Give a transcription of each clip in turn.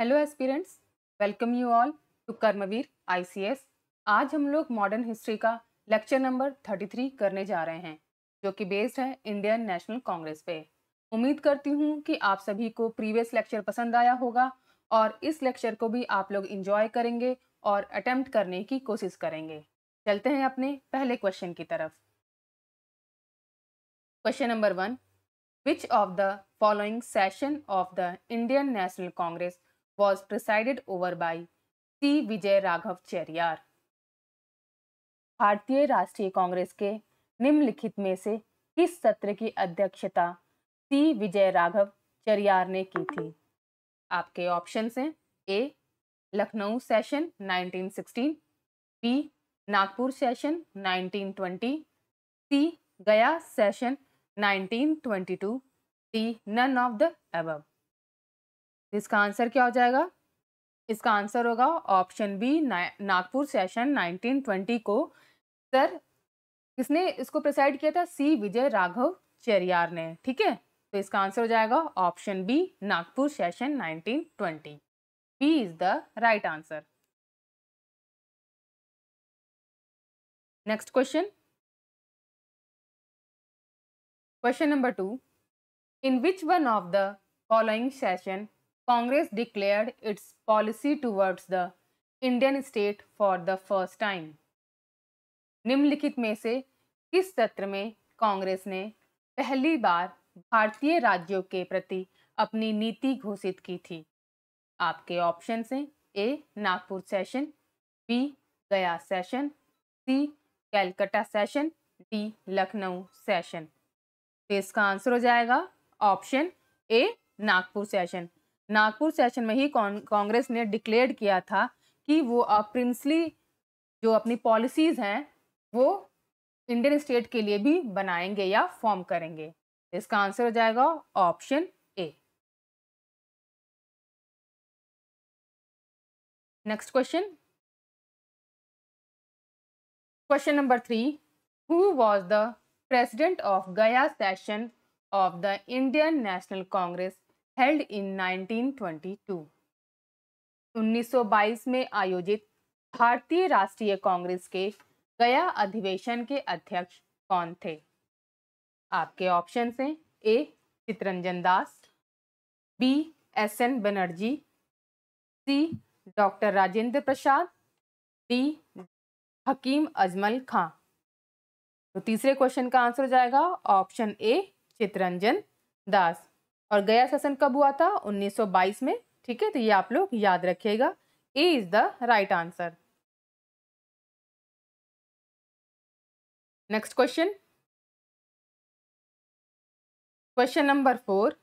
Hello aspirants welcome you all to Karmaveer ICS आज हम लोग मॉडर्न हिस्ट्री का लेक्चर नंबर 33 करने जा रहे हैं जो कि बेस्ड है इंडियन नेशनल कांग्रेस पे उम्मीद करती हूँ कि आप सभी को प्रीवियस लेक्चर पसंद आया होगा और इस लेक्चर को भी आप लोग इंजॉय करेंगे और अटेम्प्ट करने की कोशिश करेंगे चलते हैं अपने पहले क्वेश्चन की तरफ question number one which of the following session of the Indian National Congress was presided over by C. Vijay Raghav Cheriyar. भारतीय राष्ट्रीय कांग्रेस के निम्नलिखित में से किस सत्र की अध्यक्षता सी विजय राघव चरियार ने की थी आपके ऑप्शन हैं A Lucknow session 1916, B Nagpur session 1920, C Gaya session 1922, D none of the above इसका आंसर क्या हो जाएगा इसका आंसर होगा ऑप्शन बी नागपुर सेशन 1920 को सर किसने इसको प्रिसाइड किया था सी विजय राघव चेरियार ने ठीक है तो इसका आंसर हो जाएगा option B Nagpur session 1920 B is the right answer next question question number two in which one of the following session Congress declared its policy towards the Indian state for the first time निम्नलिखित में से किस सत्र में कांग्रेस ने पहली बार भारतीय राज्यों के प्रति अपनी नीति घोषित की थी आपके ऑप्शन हैं A Nagpur session B Gaya session C Calcutta session D Lucknow session तो इसका आंसर हो जाएगा option A Nagpur session Nagpur session में ही कांग्रेस ने डिक्लेयर किया था कि वो अब प्रिंसली जो अपनी पॉलिसीज़ हैं वो इंडियन स्टेट के लिए भी बनाएंगे या फॉर्म करेंगे इसका आंसर हो जाएगा option A next question question number three who was the president of Gaya session of the Indian National Congress to उन्नीस 1922 1922 में आयोजित भारतीय राष्ट्रीय कांग्रेस के गया अधिवेशन के अध्यक्ष कौन थे आपके ऑप्शन हैं A Chittaranjan Das B S N Banerjee C doctor Rajendra Prasad D Hakim Ajmal Khan तो तीसरे क्वेश्चन का आंसर हो जाएगा ऑप्शन ए चितरंजन दास और गया सेशन कब हुआ था 1922 में ठीक है तो ये आप लोग याद रखिएगा A is the right answer next question question number four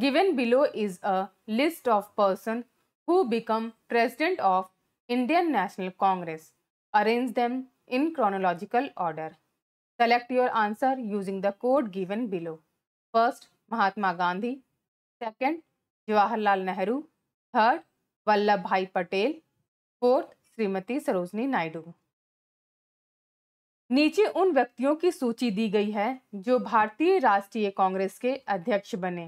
given below is a list of person who become president of Indian National Congress arrange them in chronological order Select your answer using the code given below. First, Mahatma Gandhi. Second, Jawaharlal Nehru. Third, Vallabhbhai Patel. Fourth, Srimati Sarojini Naidu. नीचे उन व्यक्तियों की सूची दी गई है जो भारतीय राष्ट्रीय कांग्रेस के अध्यक्ष बने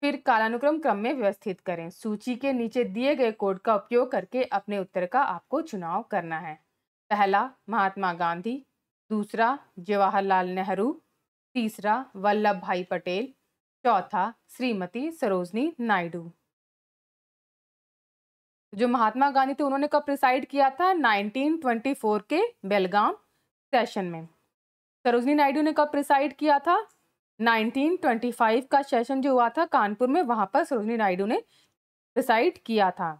फिर कालानुक्रम क्रम में व्यवस्थित करें सूची के नीचे दिए गए कोड का उपयोग करके अपने उत्तर का आपको चुनाव करना है पहला महात्मा गांधी दूसरा जवाहरलाल नेहरू तीसरा वल्लभ भाई पटेल चौथा श्रीमती सरोजनी नायडू जो महात्मा गांधी थे उन्होंने कब प्रिसाइड किया था 1924 के बेलगाम सेशन में सरोजनी नायडू ने कब प्रिसाइड किया था 1925 का सेशन जो हुआ था कानपुर में वहां पर सरोजनी नायडू ने प्रिसाइड किया था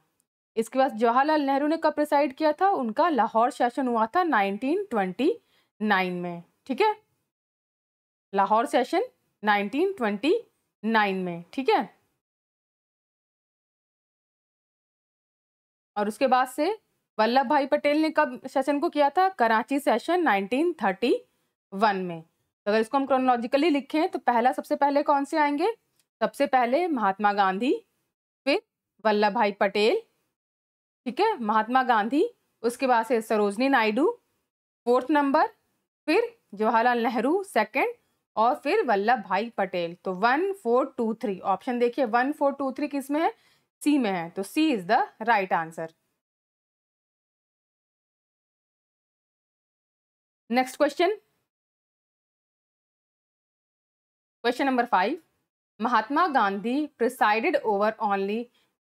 इसके बाद जवाहरलाल नेहरू ने कब प्रिसाइड किया था उनका लाहौर सेशन हुआ था 1920 नाइन में ठीक है Lahore session nineteen twenty nine में ठीक है और उसके बाद से वल्लभ भाई पटेल ने कब सेशन को किया था कराची सेशन 1931 में तो अगर इसको हम क्रोनोलॉजिकली लिखें तो पहला सबसे पहले कौन से आएंगे सबसे पहले महात्मा गांधी फिर वल्लभ भाई पटेल ठीक है महात्मा गांधी उसके बाद से सरोजनी नायडू फोर्थ नंबर फिर जवाहरलाल नेहरू सेकंड और फिर वल्लभ भाई पटेल तो one four two three option देखिए वन फोर टू थ्री किस में है सी में है तो C is the right answer next question question number five Mahatma Gandhi presided over only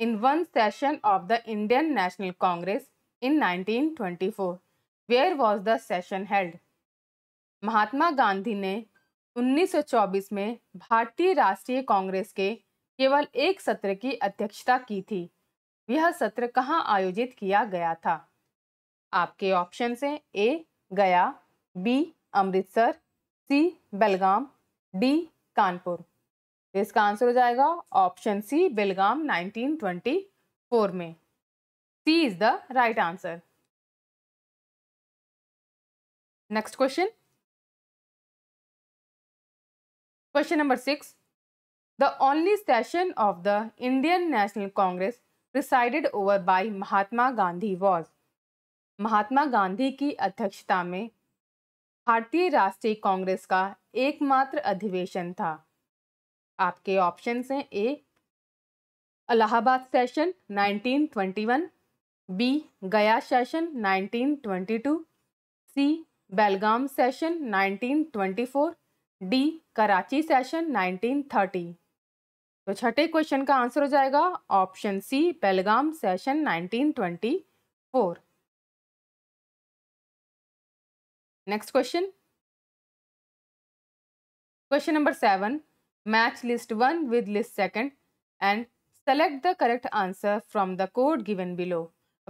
in one session of the Indian National Congress in 1924. Where was the session held Mahatma Gandhi ने 1924 में भारतीय राष्ट्रीय कांग्रेस के केवल एक सत्र की अध्यक्षता की थी यह सत्र कहाँ आयोजित किया गया था आपके ऑप्शन हैं A Gaya B Amritsar C Belgaum D Kanpur इसका आंसर हो जाएगा ऑप्शन सी बेलगाम 1924 में C is the right answer next question question number six the only session of the Indian National Congress presided over by Mahatma Gandhi was Mahatma Gandhi की अध्यक्षता में भारतीय राष्ट्रीय कांग्रेस का एकमात्र अधिवेशन था आपके ऑप्शन हैं A Allahabad session 1921, B Gaya session 1922, C Belgaum session 1924, D Karachi session 1930 तो छठे क्वेश्चन का आंसर हो जाएगा option C Belgaum session 1924 next question question number seven match list one with list second and select the correct answer from the code given below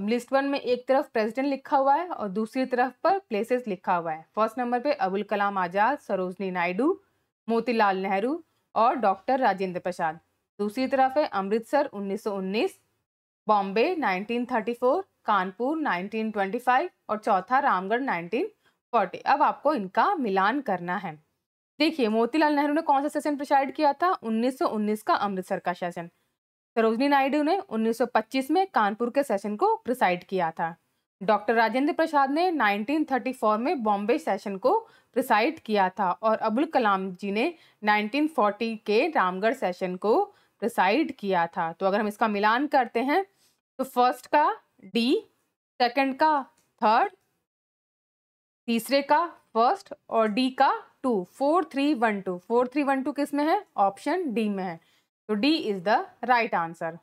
list one में एक तरफ president लिखा हुआ है और दूसरी तरफ पर प्लेसेस लिखा हुआ है फर्स्ट नंबर पे अबुल कलाम आज़ाद सरोजनी नायडू मोतीलाल नेहरू और डॉक्टर राजेंद्र प्रसाद दूसरी तरफ है अमृतसर 1919, बॉम्बे 1934, कानपुर 1925 और चौथा रामगढ़ 1940। अब आपको इनका मिलान करना है देखिए मोतीलाल नेहरू ने कौन सा सेशन प्रसारित किया था उन्नीस का अमृतसर का सेशन सरोजनी नायडू ने 1925 में कानपुर के सेशन को प्रिसाइड किया था डॉक्टर राजेंद्र प्रसाद ने 1934 में बॉम्बे सेशन को प्रिसाइड किया था और अबुल कलाम जी ने 1940 के रामगढ़ सेशन को प्रिसाइड किया था तो अगर हम इसका मिलान करते हैं तो फर्स्ट का डी सेकंड का थर्ड तीसरे का फर्स्ट और डी का two four three one two four three one two किस में है ऑप्शन डी में है तो D is the right answer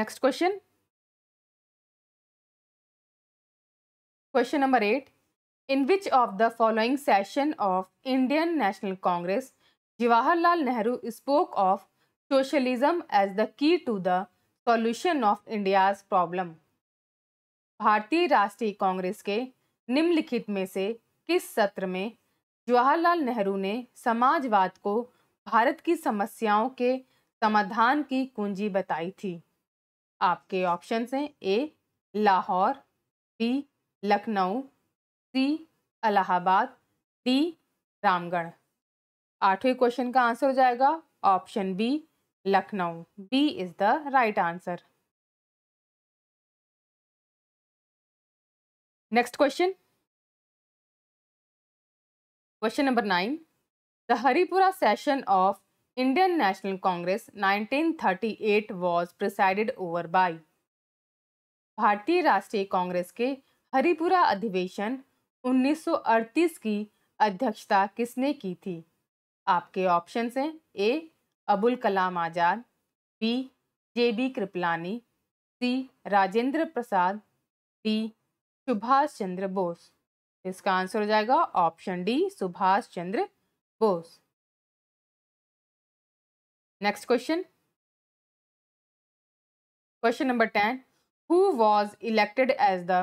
next question question number eight in which of the following session of Indian National Congress Jawaharlal Nehru spoke of socialism as the key to the solution of India's problem भारतीय राष्ट्रीय कांग्रेस के निम्नलिखित में से किस सत्र में जवाहरलाल नेहरू ने समाजवाद को भारत की समस्याओं के समाधान की कुंजी बताई थी आपके ऑप्शन हैं A Lahore B Lucknow C Allahabad D Ramgarh आठवें क्वेश्चन का आंसर हो जाएगा option B Lucknow B is the right answer next question question number nine the Haripura session of Indian National Congress 1938 was presided over by भारतीय राष्ट्रीय कांग्रेस के हरिपुरा अधिवेशन 1938 की अध्यक्षता किसने की थी आपके ऑप्शंस हैं A Abul Kalam Azad B J B Kripalani C Rajendra Prasad D Subhash Chandra Bose इसका आंसर हो जाएगा option D Subhash Chandra Bose next question question number ten who was elected as the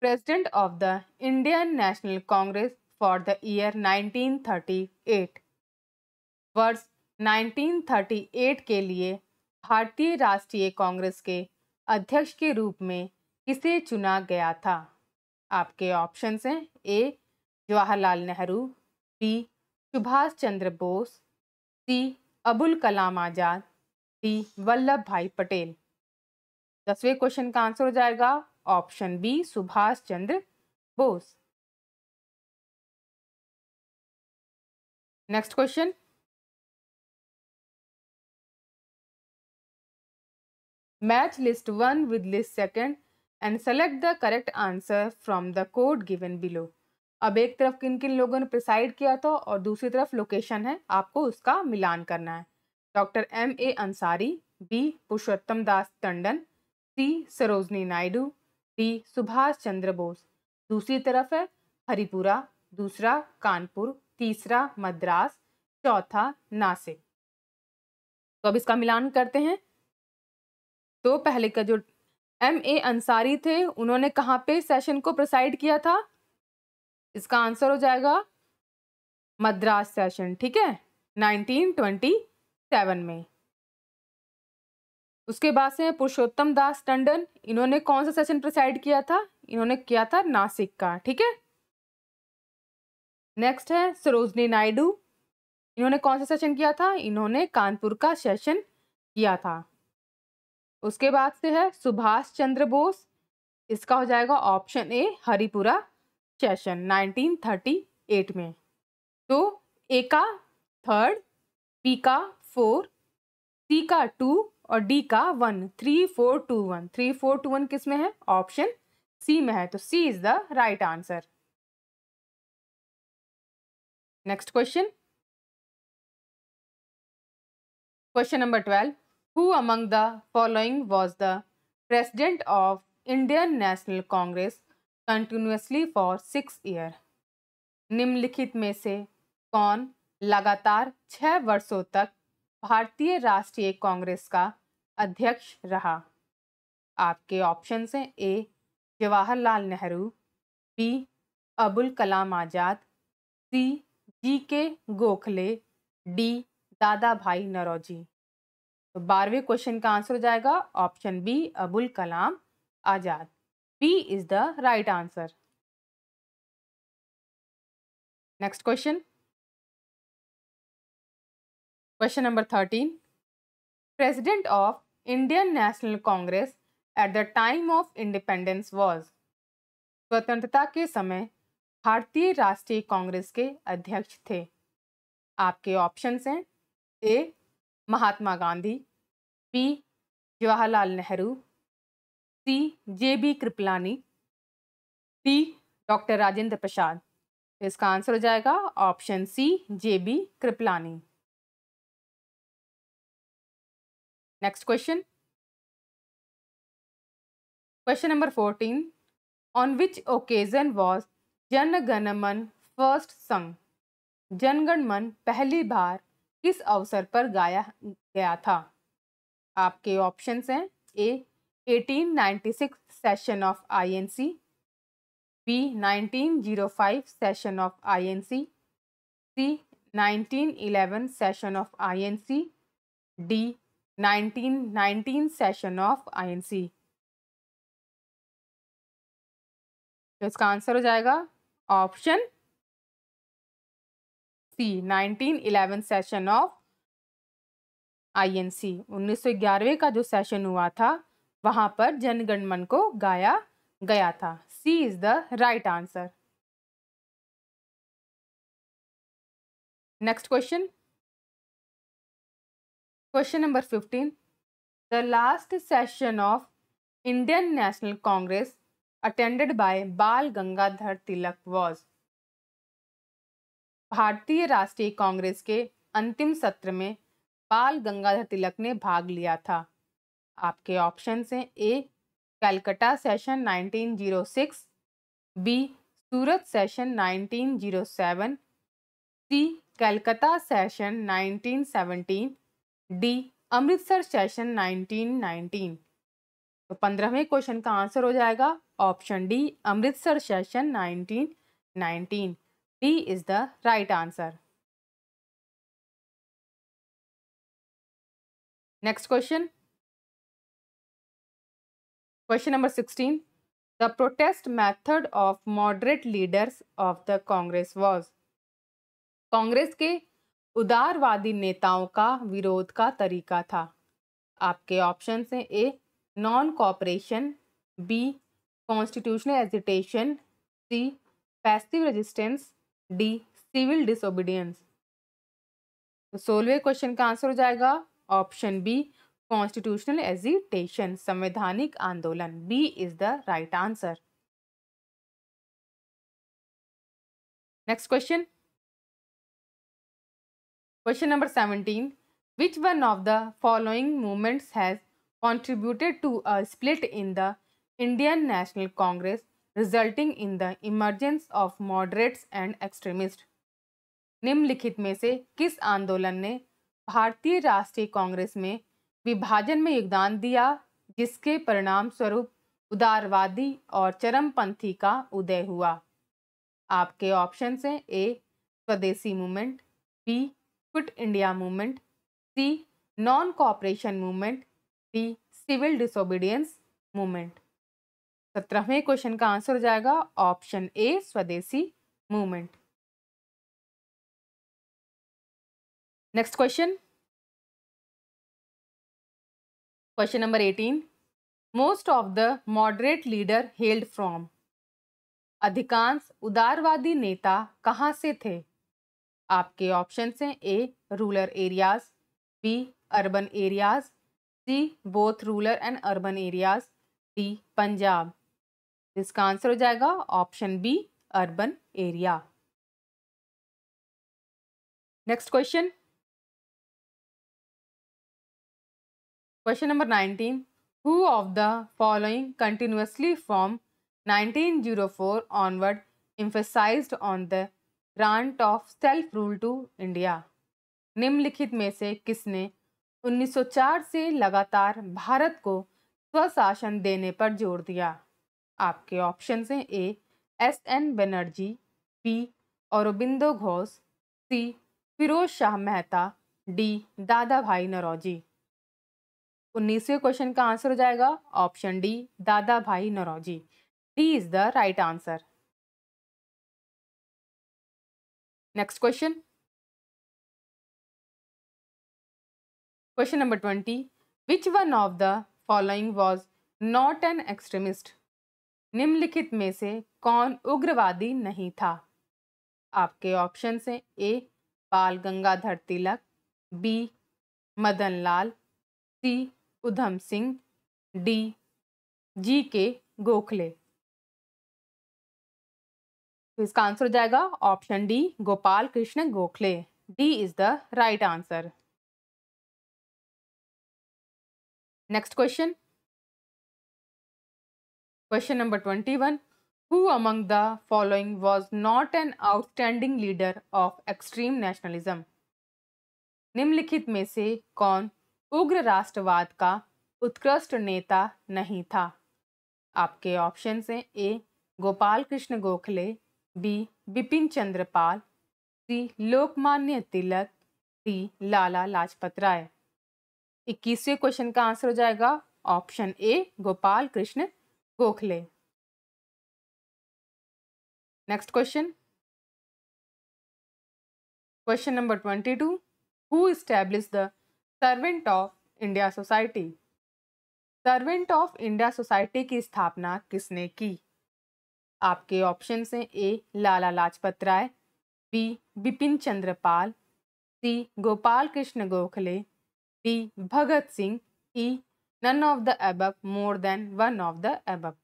president of the Indian National Congress for the year 1938 वर्ष 1938 के लिए भारतीय राष्ट्रीय कांग्रेस के अध्यक्ष के रूप में किसे चुना गया था आपके ऑप्शन हैं A Jawaharlal Nehru B Subhash Chandra Bose C Abul Kalam Azad D Vallabh Bhai Patel दसवें क्वेश्चन का आंसर हो जाएगा option B Subhash Chandra Bose next question match list one with list second and select the correct answer from the code given below अब एक तरफ किन किन लोगों ने प्रिसाइड किया था और दूसरी तरफ लोकेशन है आपको उसका मिलान करना है doctor M A Ansari B Purushottam Das Tandon C Sarojini Naidu D Subhash Chandra Bose दूसरी तरफ है हरिपुरा दूसरा कानपुर तीसरा मद्रास चौथा नासिक तो अब इसका मिलान करते हैं तो पहले का जो एम ए अंसारी थे उन्होंने कहाँ पे सेशन को प्रसाइड किया था इसका आंसर हो जाएगा मद्रास सेशन ठीक है 1927 में उसके बाद से पुरुषोत्तम दास टंडन इन्होंने कौन सा सेशन प्रसाइड किया था इन्होंने किया था नासिक का ठीक है नेक्स्ट है सरोजनी नायडू इन्होंने कौन सा सेशन किया था इन्होंने कानपुर का सेशन किया था उसके बाद से है सुभाष चंद्र बोस इसका हो जाएगा ऑप्शन ए हरिपुरा सेशन 1938 में तो ए का थर्ड बी का फोर सी का टू और डी का one three four two one three four two one किस में है ऑप्शन सी में है तो C is the right answer next question question number twelve Who among the following was the president of Indian National Congress continuously for six year निम्नलिखित में से कौन लगातार छः वर्षों तक भारतीय राष्ट्रीय कांग्रेस का अध्यक्ष रहा आपके ऑप्शन हैं A Jawaharlal Nehru B Abul Kalam Azad C G K Gokhale D Dada भाई नरोजी तो बारहवें क्वेश्चन का आंसर हो जाएगा option B Abul Kalam Azad B is the right answer next question question number thirteen president of Indian National Congress at the time of independence was स्वतंत्रता के समय भारतीय राष्ट्रीय कांग्रेस के अध्यक्ष थे आपके ऑप्शंस हैं A Mahatma Gandhi P Jawaharlal Nehru C J B Kripalani D doctor Rajendra Prasad तो इसका आंसर हो जाएगा option C J B Kripalani next question question number fourteen on which occasion was Janaganamana first first Janaganamana पहली बार किस अवसर पर गाया गया था आपके ऑप्शन हैं A 1896 session of INC B 1905 session of INC C 1911 session of INC D 1919 session of INC तो इसका आंसर हो जाएगा option C 1911 session of INC 1911वें का जो सेशन हुआ था वहां पर जनगणमन को गाया गया था C is the right answer next question question number fifteen the last session of Indian National Congress attended by Bal Gangadhar Tilak was भारतीय राष्ट्रीय कांग्रेस के अंतिम सत्र में बाल गंगाधर तिलक ने भाग लिया था आपके ऑप्शन हैं A Calcutta session 1906 B Surat session 1907 C Calcutta session 1917 D Amritsar session 1919 तो पंद्रहवें क्वेश्चन का आंसर हो जाएगा option D Amritsar session 1919 B is the right answer next question question number sixteen the protest method of moderate leaders of the Congress was Congress के उदारवादी नेताओं का विरोध का तरीका था आपके ऑप्शन हैं A non cooperation B constitutional agitation C passive resistance D civil disobedience तो सोलवे क्वेश्चन का आंसर हो जाएगा ऑप्शन बी कॉन्स्टिट्यूशनल एजिटेशन संवैधानिक आंदोलन B is the right answer next question question number seventeen which one of the following movements has contributed to a split in the Indian National Congress resulting in the emergence of moderates and extremist निम्नलिखित में से किस आंदोलन ने भारतीय राष्ट्रीय कांग्रेस में विभाजन में योगदान दिया जिसके परिणाम स्वरूप उदारवादी और चरमपंथी का उदय हुआ आपके ऑप्शन हैं A swadeshi movement B quit India movement C non cooperation movement D civil disobedience movement सत्रहवें क्वेश्चन का आंसर हो जाएगा option A swadeshi movement next question question number eighteen most of the moderate leader held from अधिकांश उदारवादी नेता कहाँ से थे आपके ऑप्शन हैं A rural areas B urban areas C both rural and urban areas D Punjab इसका आंसर हो जाएगा option B urban area next question question number nineteen who of the following continuously from 1904 onward emphasize on the grant of self rule to India निम्नलिखित में से किसने 1904 से लगातार भारत को स्वशासन देने पर जोर दिया आपके ऑप्शन हैं A S N Banerjee B Aurobindo Ghosh C Firoz Shah Mehta D Dada Bhai नरौजी उन्नीसवें question का आंसर हो जाएगा option D Dada Bhai Naoroji D is the right answer next question question number twenty which one of the following was not an extremist निम्नलिखित में से कौन उग्रवादी नहीं था आपके ऑप्शन हैं A Bal Gangadhar Tilak B Madan Lal C Udham Singh D G K Gokhale तो इसका आंसर हो जाएगा option D Gopal Krishna Gokhale D is the right answer next question Question number 21. Who among the following was not an outstanding leader of extreme nationalism? निम्नलिखित में से कौन उग्र राष्ट्रवाद का उत्कृष्ट नेता नहीं था आपके ऑप्शन हैं A Gopal Krishna Gokhale B Bipin Chandra Pal C Lokmanya Tilak C Lala Lajpat Rai इक्कीसवें क्वेश्चन का आंसर हो जाएगा option A Gopal Krishna Gokhale next question question number twenty two who establish the servant of India society servant of India society की स्थापना किसने की आपके ऑप्शन हैं A Lala Lajpat Rai B Bipin Chandrapal C Gopal Krishna Gokhale D Bhagat Singh E e. None of the above more than one of the above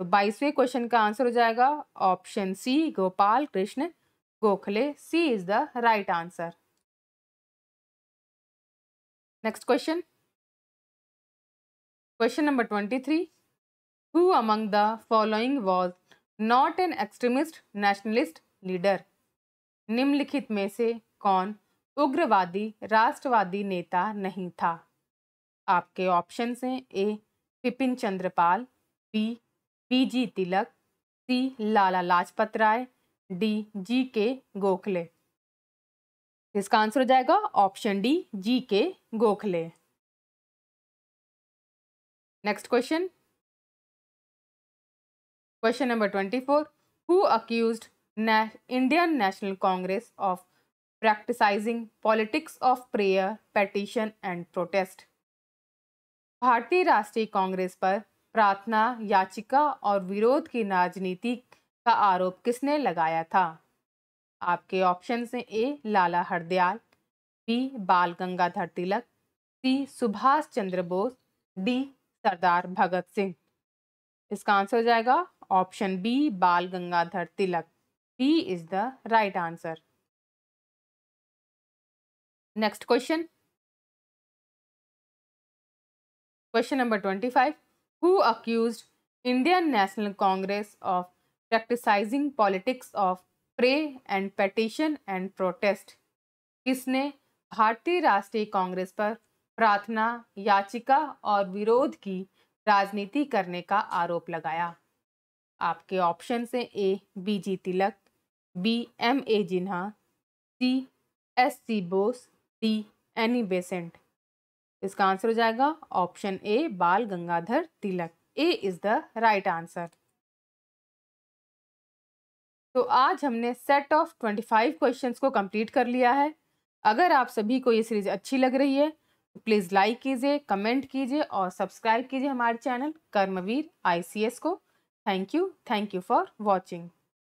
तो बाईसवें question का answer हो जाएगा option C Gopal Krishna Gokhale C is the right answer next question question number twenty three who among the following was not an extremist nationalist leader निम्नलिखित में से कौन उग्रवादी राष्ट्रवादी नेता नहीं था आपके ऑप्शन हैं A Bipin Chandrapal B B G Tilak C Lala Lajpat Rai D G K Gokhale इसका आंसर हो जाएगा option D G K Gokhale next question question number twenty four who accuse Indian National Congress of practising politics of prayer petition and protest भारतीय राष्ट्रीय कांग्रेस पर प्रार्थना याचिका और विरोध की राजनीति का आरोप किसने लगाया था आपके ऑप्शन हैं A Lala Hardayal B Bal Gangadhar Tilak C Subhash Chandra Bose D Sardar Bhagat Singh इसका आंसर हो जाएगा option B Bal Gangadhar Tilak B is the right answer next question Question number 25. Who accused Indian National Congress of practicing politics of pray and petition and protest किसने भारतीय राष्ट्रीय कांग्रेस पर प्रार्थना याचिका और विरोध की राजनीति करने का आरोप लगाया आपके ऑप्शन से A B G Tilak B M A Jinnah C S C Bose D Annie e Besant इसका आंसर हो जाएगा option A Bal Gangadhar Tilak A is the right answer तो आज हमने set of twenty five question को कंप्लीट कर लिया है अगर आप सभी को ये सीरीज अच्छी लग रही है तो प्लीज़ लाइक कीजिए कमेंट कीजिए और सब्सक्राइब कीजिए हमारे चैनल कर्मवीर आईसीएस को thank you thank you for watching